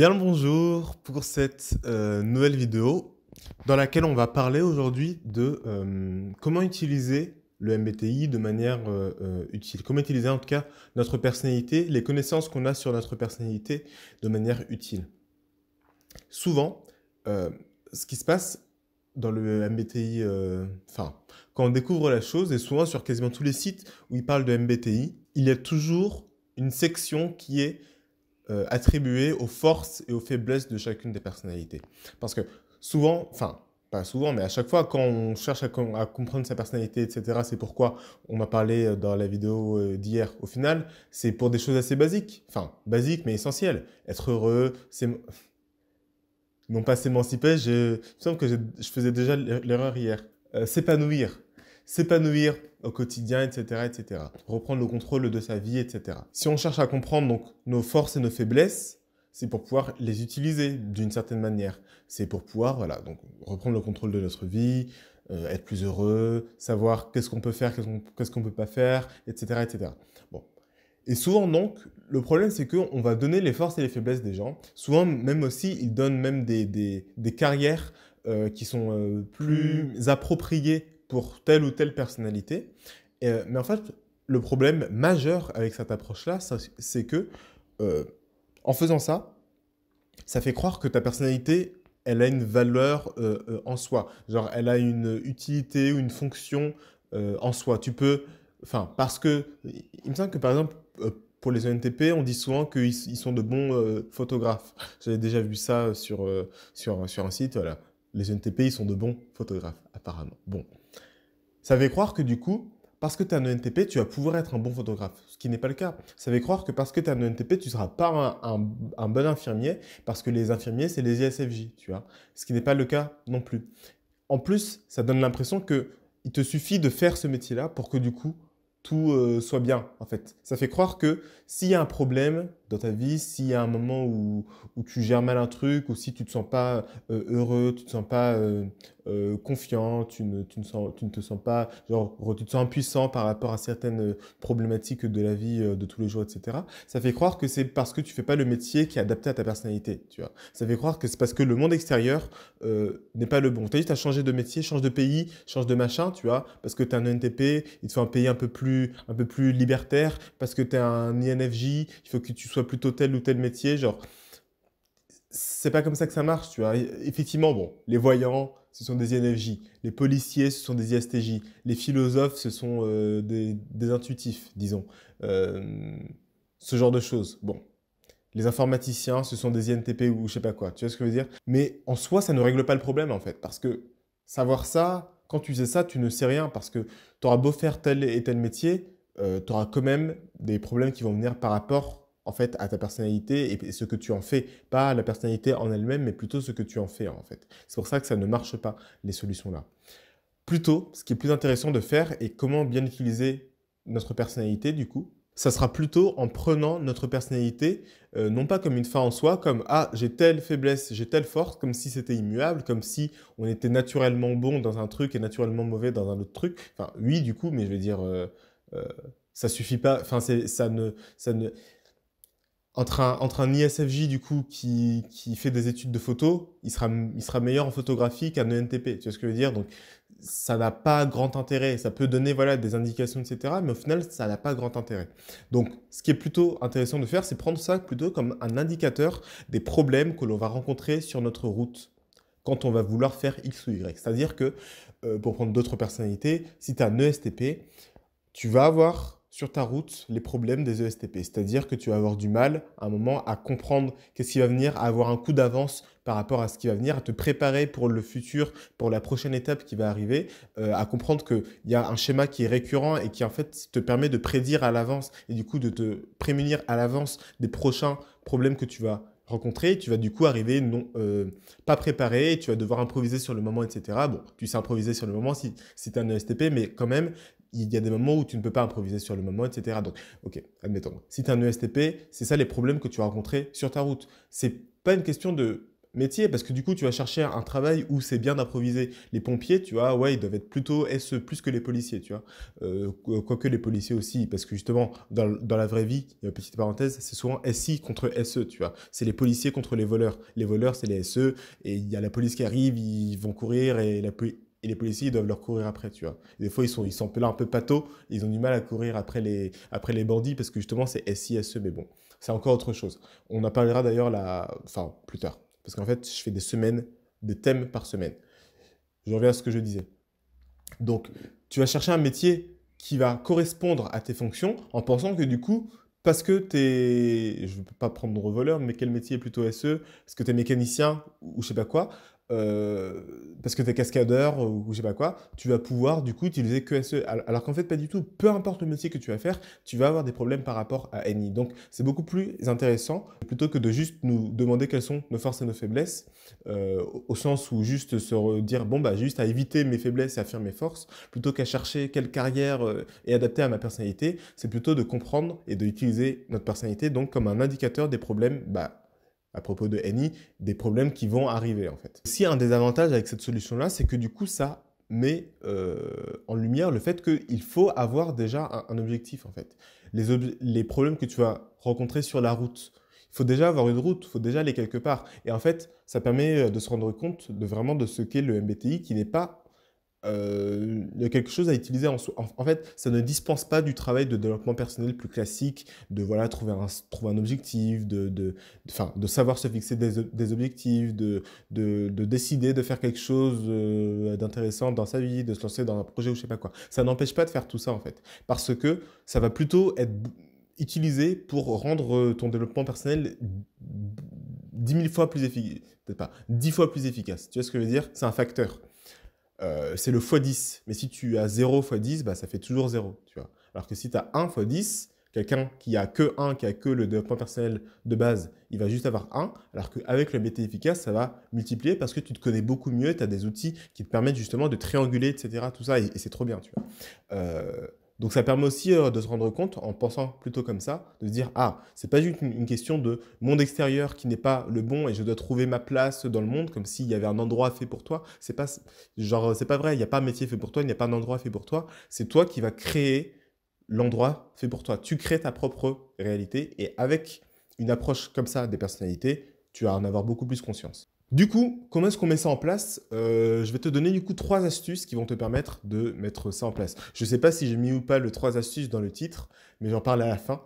Bien le bonjour pour cette euh, nouvelle vidéo dans laquelle on va parler aujourd'hui de euh, comment utiliser le MBTI de manière euh, utile. Comment utiliser en tout cas notre personnalité, les connaissances qu'on a sur notre personnalité de manière utile. Souvent, ce qui se passe dans le MBTI, enfin, quand on découvre la chose, et souvent sur quasiment tous les sites où ils parlent de MBTI, il y a toujours une section qui est euh, attribuer aux forces et aux faiblesses de chacune des personnalités. Parce que souvent, enfin, pas souvent, mais à chaque fois, quand on cherche à, comprendre sa personnalité, etc., c'est pourquoi on m'a parlé euh, dans la vidéo euh, d'hier. Au final, c'est pour des choses assez basiques. Enfin, basiques, mais essentielles. Être heureux, c'est... Non pas s'émanciper, je... il me semble que je, faisais déjà l'erreur hier. S'épanouir, s'épanouir au quotidien, etc., etc. Reprendre le contrôle de sa vie, etc. Si on cherche à comprendre donc nos forces et nos faiblesses, c'est pour pouvoir les utiliser d'une certaine manière. C'est pour pouvoir, voilà, donc reprendre le contrôle de notre vie, euh, être plus heureux, savoir qu'est-ce qu'on peut faire, qu'est-ce qu'on ne peut pas faire, etc., etc. Bon. Et souvent, donc, le problème, c'est qu'on va donner les forces et les faiblesses des gens. Souvent, même aussi, ils donnent même des, carrières euh, qui sont euh, plus appropriées pour telle ou telle personnalité. Euh, mais en fait, le problème majeur avec cette approche-là, c'est que euh, en faisant ça, ça fait croire que ta personnalité, elle a une valeur euh, en soi. Genre, elle a une utilité ou une fonction en soi. Tu peux. Enfin, parce que. Il me semble que par exemple pour les ONTP, on dit souvent qu'ils sont de bons photographes. J'avais déjà vu ça sur, sur, sur un site. Voilà. Les NTP, ils sont de bons photographes, apparemment. Bon, ça fait croire que du coup, parce que tu as un ENTP, tu vas pouvoir être un bon photographe, ce qui n'est pas le cas. Ça fait croire que parce que e tu as un ENTP, tu ne seras pas un, bon infirmier, parce que les infirmiers, c'est les ISFJ, tu vois, ce qui n'est pas le cas non plus. En plus, ça donne l'impression que il te suffit de faire ce métier-là pour que du coup, tout euh, soit bien, en fait. Ça fait croire que s'il y a un problème dans ta vie, s'il y a un moment où, tu gères mal un truc, ou si tu ne te sens pas euh, heureux, tu ne te sens pas euh, euh, confiant, tu ne, tu, sens, tu ne te sens pas, genre, tu te sens impuissant par rapport à certaines euh, problématiques de la vie euh, de tous les jours, etc. Ça fait croire que c'est parce que tu fais pas le métier qui est adapté à ta personnalité, tu vois. Ça fait croire que c'est parce que le monde extérieur n'est pas le bon. T'as juste à changer de métier, change de pays, change de machin, tu vois, parce que tu t'es un NTP, il te faut un pays un peu plus, un peu plus libertaire, parce que tu t'es un INFJ, il faut que tu sois plutôt tel ou tel métier, genre c'est pas comme ça que ça marche, tu vois. Effectivement, bon, les voyants, ce sont des INFJ. Les policiers, ce sont des ISTJ. Les philosophes, ce sont euh, des, intuitifs, disons. Euh, ce genre de choses. Bon. Les informaticiens, ce sont des INTP ou je sais pas quoi. Tu vois ce que je veux dire Mais en soi, ça ne règle pas le problème, en fait. Parce que savoir ça, quand tu sais ça, tu ne sais rien. Parce que tu auras beau faire tel et tel métier, euh, tu auras quand même des problèmes qui vont venir par rapport en fait à ta personnalité et ce que tu en fais, pas la personnalité en elle-même, mais plutôt ce que tu en fais en fait. C'est pour ça que ça ne marche pas les solutions là. Plutôt, ce qui est plus intéressant de faire et comment bien utiliser notre personnalité du coup, ça sera plutôt en prenant notre personnalité, euh, non pas comme une fin en soi, comme ah j'ai telle faiblesse, j'ai telle force, comme si c'était immuable, comme si on était naturellement bon dans un truc et naturellement mauvais dans un autre truc. Enfin oui du coup, mais je veux dire euh, euh, ça suffit pas. Enfin ça ne ça ne entre un, ISFJ du coup qui, fait des études de photo, il sera, meilleur en photographie qu'un ENTP. Tu vois ce que je veux dire Donc ça n'a pas grand intérêt. Ça peut donner voilà des indications, etc. Mais au final, ça n'a pas grand intérêt. Donc ce qui est plutôt intéressant de faire, c'est prendre ça plutôt comme un indicateur des problèmes que l'on va rencontrer sur notre route quand on va vouloir faire X ou Y. C'est-à-dire que, euh, pour prendre d'autres personnalités, si tu as un ESTP, tu vas avoir sur ta route les problèmes des ESTP. C'est-à-dire que tu vas avoir du mal à un moment à comprendre qu'est-ce qui va venir, à avoir un coup d'avance par rapport à ce qui va venir, à te préparer pour le futur, pour la prochaine étape qui va arriver, euh, à comprendre qu'il y a un schéma qui est récurrent et qui en fait te permet de prédire à l'avance et du coup de te prémunir à l'avance des prochains problèmes que tu vas rencontrer, tu vas du coup arriver non, euh, pas préparé, tu vas devoir improviser sur le moment, etc. Bon, tu sais improviser sur le moment si, si tu es un ESTP, mais quand même, il y a des moments où tu ne peux pas improviser sur le moment, etc. Donc, ok, admettons. Si tu es un ESTP, c'est ça les problèmes que tu vas rencontrer sur ta route. C'est pas une question de métier parce que du coup, tu vas chercher un travail où c'est bien d'improviser. Les pompiers, tu vois, ouais, ils doivent être plutôt SE plus que les policiers, tu vois. Euh, euh, quoique les policiers aussi, parce que justement, dans, dans la vraie vie, il petite parenthèse, c'est souvent SI contre SE, tu vois. C'est les policiers contre les voleurs. Les voleurs, c'est les SE et il y a la police qui arrive, ils vont courir et la police et les policiers ils doivent leur courir après, tu vois. Des fois ils sont ils sont là un peu pato, ils ont du mal à courir après les après les bandits parce que justement c'est SISE mais bon, c'est encore autre chose. On en parlera d'ailleurs là enfin plus tard parce qu'en fait, je fais des semaines des thèmes par semaine. Je reviens à ce que je disais. Donc, tu vas chercher un métier qui va correspondre à tes fonctions en pensant que du coup, parce que tu es, je ne veux pas prendre voleur, mais quel métier est plutôt SE, ce que tu es mécanicien ou je sais pas quoi, euh, parce que tu es cascadeur ou, je sais pas quoi, tu vas pouvoir du coup utiliser que SE. Alors qu'en fait, pas du tout. Peu importe le métier que tu vas faire, tu vas avoir des problèmes par rapport à NI. Donc, c'est beaucoup plus intéressant plutôt que de juste nous demander quelles sont nos forces et nos faiblesses, euh, au sens où juste se dire bon, bah, juste à éviter mes faiblesses et à faire mes forces, plutôt qu'à chercher quelle carrière euh, est adaptée à ma personnalité, c'est plutôt de comprendre et d'utiliser notre personnalité donc comme un indicateur des problèmes bah, à propos de NI, des problèmes qui vont arriver en fait. Si un désavantage avec cette solution-là, c'est que du coup ça met euh, en lumière le fait qu'il faut avoir déjà un, objectif en fait. Les, problèmes que tu vas rencontrer sur la route, il faut déjà avoir une route, il faut déjà aller quelque part. Et en fait, ça permet euh, de se rendre compte de vraiment de ce qu'est le MBTI qui n'est pas euh, il a quelque chose à utiliser en soi. En, fait, ça ne dispense pas du travail de développement personnel plus classique, de voilà trouver un, trouver un objectif, de, de, de savoir se fixer des, objectifs, de, de, de, décider de faire quelque chose euh, d'intéressant dans sa vie, de se lancer dans un projet ou je sais pas quoi. Ça n'empêche pas de faire tout ça en fait, parce que ça va plutôt être utilisé pour rendre ton développement personnel dix mille fois plus efficace, peut-être pas, dix fois plus efficace. Tu vois ce que je veux dire C'est un facteur. Euh, c'est le x10. Mais si tu as 0 x 10, bah, ça fait toujours 0. Tu vois. Alors que si tu as 1 x 10, quelqu'un qui a que 1, qui a que le développement personnel de base, il va juste avoir 1, alors qu'avec le BT efficace, ça va multiplier parce que tu te connais beaucoup mieux, tu as des outils qui te permettent justement de trianguler, etc. Tout ça, et, c'est trop bien, tu vois. Euh, donc ça permet aussi euh, de se rendre compte, en pensant plutôt comme ça, de se dire ah, c'est pas juste une, question de monde extérieur qui n'est pas le bon et je dois trouver ma place dans le monde comme s'il y avait un endroit fait pour toi. C'est pas genre c'est pas vrai, il n'y a pas un métier fait pour toi, il n'y a pas un endroit fait pour toi. C'est toi qui vas créer l'endroit fait pour toi. Tu crées ta propre réalité et avec une approche comme ça des personnalités, tu vas en avoir beaucoup plus conscience. Du coup, comment est-ce qu'on met ça en place euh, Je vais te donner du coup trois astuces qui vont te permettre de mettre ça en place. Je ne sais pas si j'ai mis ou pas le trois astuces dans le titre, mais j'en parle à la fin.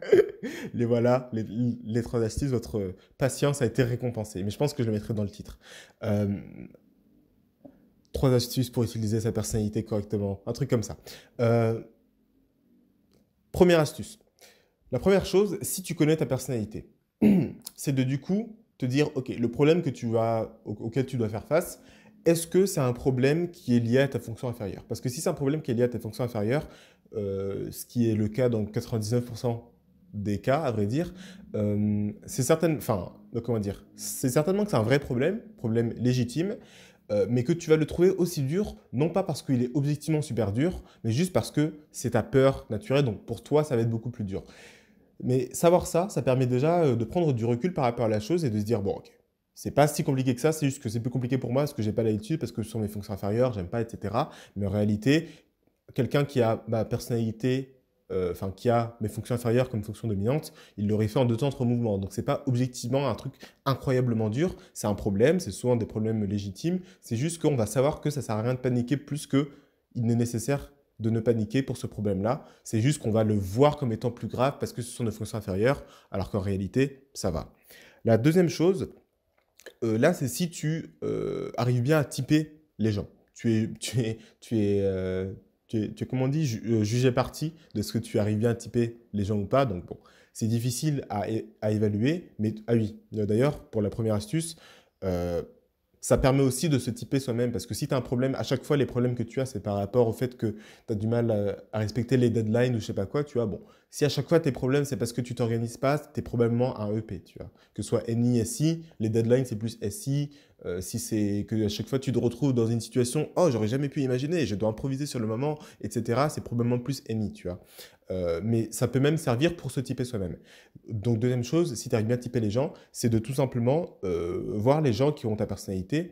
les voilà, les, trois astuces, votre patience a été récompensée. Mais je pense que je le mettrai dans le titre. Euh, trois astuces pour utiliser sa personnalité correctement, un truc comme ça. Euh, première astuce. La première chose, si tu connais ta personnalité, c'est de du coup te dire, OK, le problème que tu vas, auquel tu dois faire face, est-ce que c'est un problème qui est lié à ta fonction inférieure Parce que si c'est un problème qui est lié à ta fonction inférieure, euh, ce qui est le cas dans 99% des cas, à vrai dire, euh, c'est certain, enfin, comment dire, c'est certainement que c'est un vrai problème, problème légitime, euh, mais que tu vas le trouver aussi dur, non pas parce qu'il est objectivement super dur, mais juste parce que c'est ta peur naturelle, donc pour toi, ça va être beaucoup plus dur. Mais savoir ça, ça permet déjà euh, de prendre du recul par rapport à la chose et de se dire, bon, ok, c'est pas si compliqué que ça, c'est juste que c'est plus compliqué pour moi parce que j'ai pas l'habitude, parce que ce sont mes fonctions inférieures, j'aime pas, etc. Mais en réalité, quelqu'un qui a ma personnalité, euh, enfin, qui a mes fonctions inférieures comme fonction dominante, il l'aurait fait en deux temps, trois mouvements. Donc c'est pas objectivement un truc incroyablement dur, c'est un problème, c'est souvent des problèmes légitimes, c'est juste qu'on va savoir que ça sert à rien de paniquer plus que il n'est nécessaire de ne paniquer pour ce problème-là. C'est juste qu'on va le voir comme étant plus grave parce que ce sont des fonctions inférieures, alors qu'en réalité, ça va. La deuxième chose, euh, là, c'est si tu euh, arrives bien à typer les gens. Tu es, tu es, tu es, euh, tu es, tu comment on dit, jugé parti de ce que tu arrives bien à typer les gens ou pas. Donc bon, c'est difficile à, à, évaluer. Mais ah oui, d'ailleurs, pour la première astuce, ça permet aussi de se typer soi-même parce que si tu as un problème, à chaque fois les problèmes que tu as, c'est par rapport au fait que tu as du mal à, respecter les deadlines ou je sais pas quoi, tu vois, bon, si à chaque fois tes problèmes, c'est parce que tu t'organises pas, tu es probablement un EP, tu vois. Que ce soit NI, SI, les deadlines, c'est plus SI. Euh, si c'est que à chaque fois tu te retrouves dans une situation, oh, j'aurais jamais pu imaginer, je dois improviser sur le moment, etc., c'est probablement plus NI, tu vois. Euh, mais ça peut même servir pour se typer soi-même. Donc, deuxième chose, si tu arrives bien à typer les gens, c'est de tout simplement euh, voir les gens qui ont ta personnalité,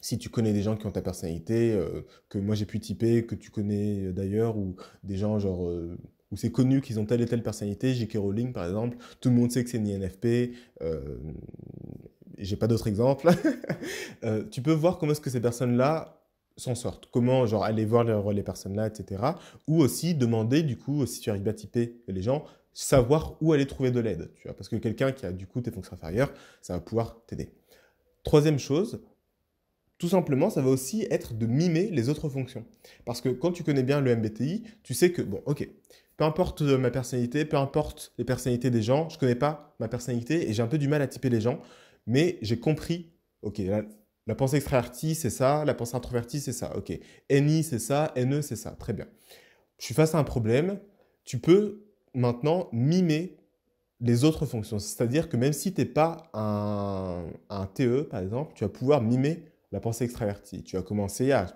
si tu connais des gens qui ont ta personnalité, que moi j'ai pu typer, que tu connais d'ailleurs, ou des gens genre, où c'est connu qu'ils ont telle et telle personnalité, J.K. Rowling par exemple, tout le monde sait que c'est une INFP, euh, j'ai pas d'autres exemples, euh, tu peux voir comment est-ce que ces personnes-là s'en sortent, comment genre aller voir les, personnes-là, etc. Ou aussi demander du coup, si tu arrives à typer les gens, savoir où aller trouver de l'aide, tu vois, parce que quelqu'un qui a du coup tes fonctions inférieures, ça va pouvoir t'aider. Troisième chose, tout simplement, ça va aussi être de mimer les autres fonctions. Parce que quand tu connais bien le MBTI, tu sais que, bon, ok, peu importe euh, ma personnalité, peu importe les personnalités des gens, je ne connais pas ma personnalité et j'ai un peu du mal à typer les gens, mais j'ai compris, ok, la, pensée extravertie, c'est ça, la pensée introvertie, c'est ça, ok, NI, c'est ça, NE, c'est ça, très bien. Je suis face à un problème, tu peux maintenant mimer les autres fonctions. C'est-à-dire que même si tu n'es pas un, un TE, par exemple, tu vas pouvoir mimer la pensée extravertie. Tu vas commencer à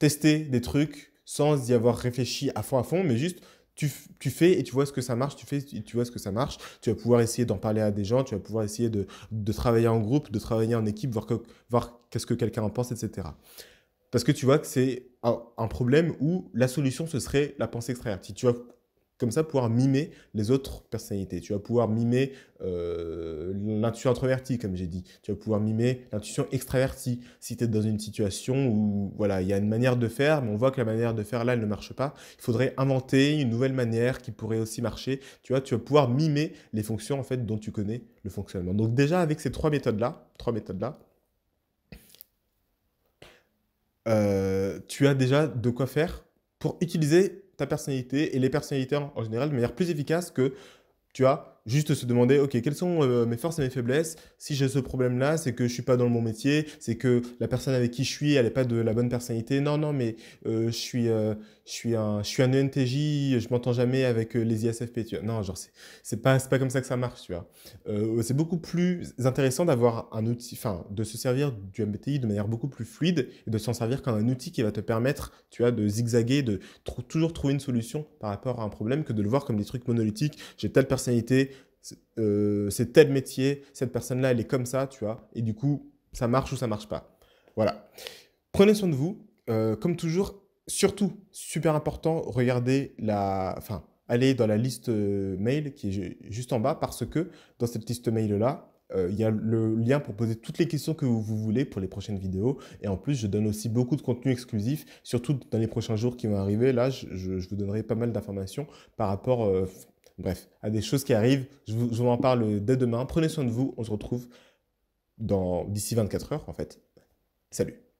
tester des trucs sans y avoir réfléchi à fond à fond, mais juste tu, fais et tu vois ce que ça marche, tu fais et tu vois ce que ça marche. Tu vas pouvoir essayer d'en parler à des gens, tu vas pouvoir essayer de, travailler en groupe, de travailler en équipe, voir, qu'est-ce que quelqu'un en pense, etc. Parce que tu vois que c'est un, problème où la solution, ce serait la pensée extravertie. Tu vas comme ça pouvoir mimer les autres personnalités. Tu vas pouvoir mimer euh, l'intuition introvertie, comme j'ai dit. Tu vas pouvoir mimer l'intuition extravertie. Si tu es dans une situation où voilà, il y a une manière de faire, mais on voit que la manière de faire là, elle ne marche pas, il faudrait inventer une nouvelle manière qui pourrait aussi marcher. Tu vois, tu vas pouvoir mimer les fonctions en fait dont tu connais le fonctionnement. Donc déjà avec ces trois méthodes là, trois méthodes là, euh, tu as déjà de quoi faire pour utiliser personnalité et les personnalités en général de manière plus efficace que tu as Juste se demander, ok, quelles sont euh, mes forces et mes faiblesses Si j'ai ce problème-là, c'est que je suis pas dans le mon métier, c'est que la personne avec qui je suis, elle n'est pas de la bonne personnalité. Non, non, mais euh, je suis, euh, je suis un, je suis un ENTJ, je m'entends jamais avec les ISFP. Tu Non, genre c'est, c'est pas, pas comme ça que ça marche, tu vois. c'est beaucoup plus intéressant d'avoir un outil, enfin, de se servir du MBTI de manière beaucoup plus fluide et de s'en servir comme un outil qui va te permettre, tu vois, de zigzaguer, de toujours trouver une solution par rapport à un problème que de le voir comme des trucs monolithiques. J'ai telle personnalité, euh, c'est tel métier, cette personne-là, elle est comme ça, tu vois. Et du coup, ça marche ou ça marche pas. Voilà. Prenez soin de vous. Euh, comme toujours, surtout, super important, regardez la... Enfin, allez dans la liste euh, mail qui est juste en bas parce que dans cette liste mail-là, il y a le lien pour poser toutes les questions que vous, voulez pour les prochaines vidéos. Et en plus, je donne aussi beaucoup de contenu exclusif, surtout dans les prochains jours qui vont arriver. Là, je, vous donnerai pas mal d'informations par rapport Bref, à des choses qui arrivent. Je vous, en parle dès demain. Prenez soin de vous. On se retrouve d'ici 24 heures, en fait. Salut